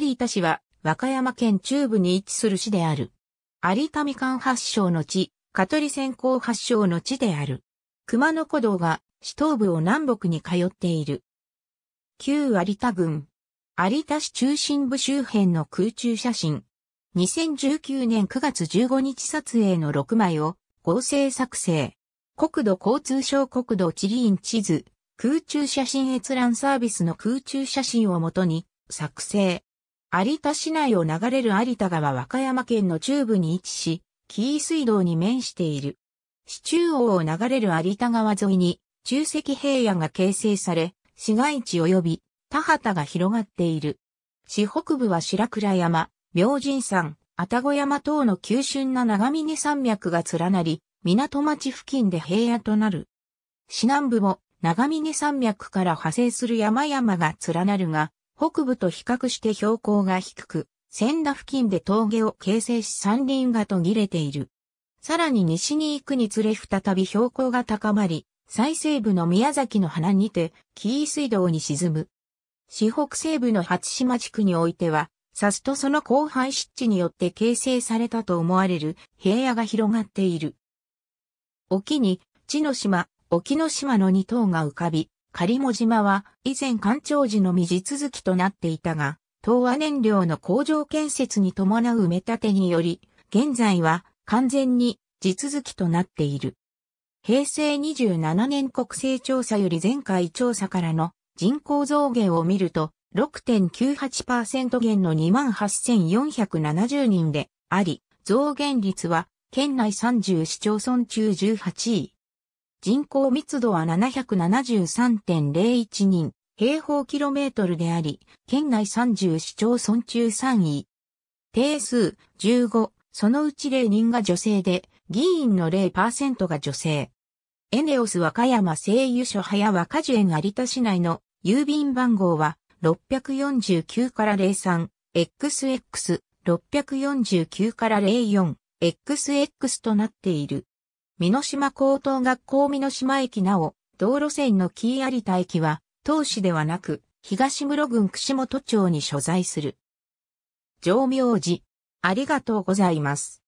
有田市は和歌山県中部に位置する市である。有田みかん発祥の地、香取線香発祥の地である。熊野古道が市東部を南北に通っている。旧有田郡。有田市中心部周辺の空中写真。2019年9月15日撮影の6枚を合成作成。国土交通省国土地理院地図、空中写真閲覧サービスの空中写真をもとに作成。有田市内を流れる有田川和歌山県の中部に位置し、紀伊水道に面している。市中央を流れる有田川沿いに、中石平野が形成され、市街地及び田畑が広がっている。市北部は白倉山、明神山、愛宕山等の急峻な長峰山脈が連なり、港町付近で平野となる。市南部も長峰山脈から派生する山々が連なるが、北部と比較して標高が低く、千田付近で峠を形成し山林が途切れている。さらに西に行くにつれ再び標高が高まり、最西部の宮崎の花にて、紀伊水道に沈む。四北西部の八島地区においては、サスとその荒廃湿地によって形成されたと思われる平野が広がっている。沖に、地の島、沖の島の二島が浮かび、狩も島は以前干潮時の未地続きとなっていたが、東亜燃料の工場建設に伴う埋め立てにより、現在は完全に地続きとなっている。平成27年国勢調査より前回調査からの人口増減を見ると、6.98%減の28,470人であり、増減率は県内30市町村中18位。人口密度は773.01人、平方キロメートルであり、県内30市町村中3位。定数15、そのうち0人が女性で、議員の0%が女性。エネオス和歌山製油所早和歌樹園有田市内の郵便番号は649から03、XX649 から04、XX となっている。美濃島高等学校美濃島駅なお、道路線の紀伊有田駅は、当市ではなく、東室郡串本町に所在する。上明寺、ありがとうございます。